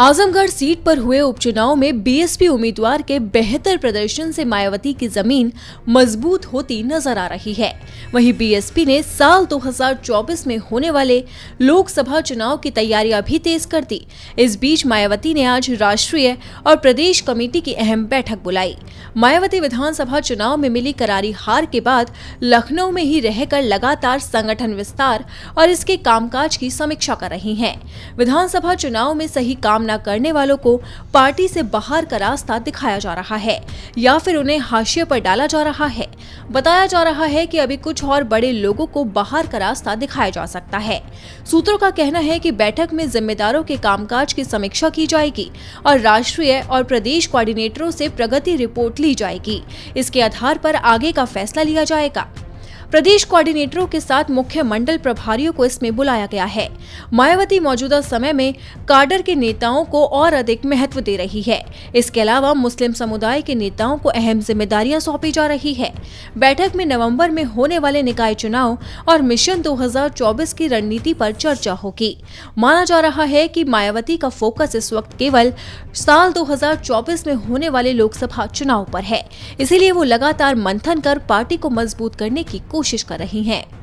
Azamgarh seat पर हुए उपचुनाव में बीएसपी उम्मीदवार के बेहतर प्रदर्शन से मायावती की जमीन मजबूत होती नजर आ रही है वहीं बीएसपी ने साल 2024 में होने वाले लोकसभा चुनाव की तैयारियां भी तेज कर दी इस बीच मायावती ने आज राष्ट्रीय और प्रदेश कमेटी की अहम बैठक बुलाई मायावती विधानसभा चुनाव में मिली करारी हार के बाद लखनऊ में ही रहकर लगातार संगठन विस्तार और इसके कामकाज की समीक्षा कर रही है विधानसभा चुनाव में सही काम सामना करने वालों को पार्टी से बाहर का रास्ता दिखाया जा रहा है या फिर उन्हें हाशिए पर डाला जा रहा है बताया जा रहा है कि अभी कुछ और बड़े लोगों को बाहर का रास्ता दिखाया जा सकता है सूत्रों का कहना है कि बैठक में जिम्मेदारों के कामकाज की समीक्षा की जाएगी और राष्ट्रीय और प्रदेश कोऑर्डिनेटरों से प्रगति रिपोर्ट ली जाएगी इसके आधार पर आगे का फैसला लिया जाएगा प्रदेश कोऑर्डिनेटरों के साथ मुख्य मंडल प्रभारियों को इसमें बुलाया गया है मायावती मौजूदा समय में कार्डर के नेताओं को और अधिक महत्व दे रही है इसके अलावा मुस्लिम समुदाय के नेताओं को अहम जिम्मेदारियां सौंपी जा रही है बैठक में नवम्बर में होने वाले निकाय चुनाव और मिशन 2024 की रणनीति पर चर्चा होगी माना जा रहा है कि मायावती का फोकस इस वक्त केवल साल 2024 में होने वाले लोकसभा चुनाव पर है इसीलिए वो लगातार मंथन कर पार्टी को मजबूत करने की कोशिश कोशिश कर रही हैं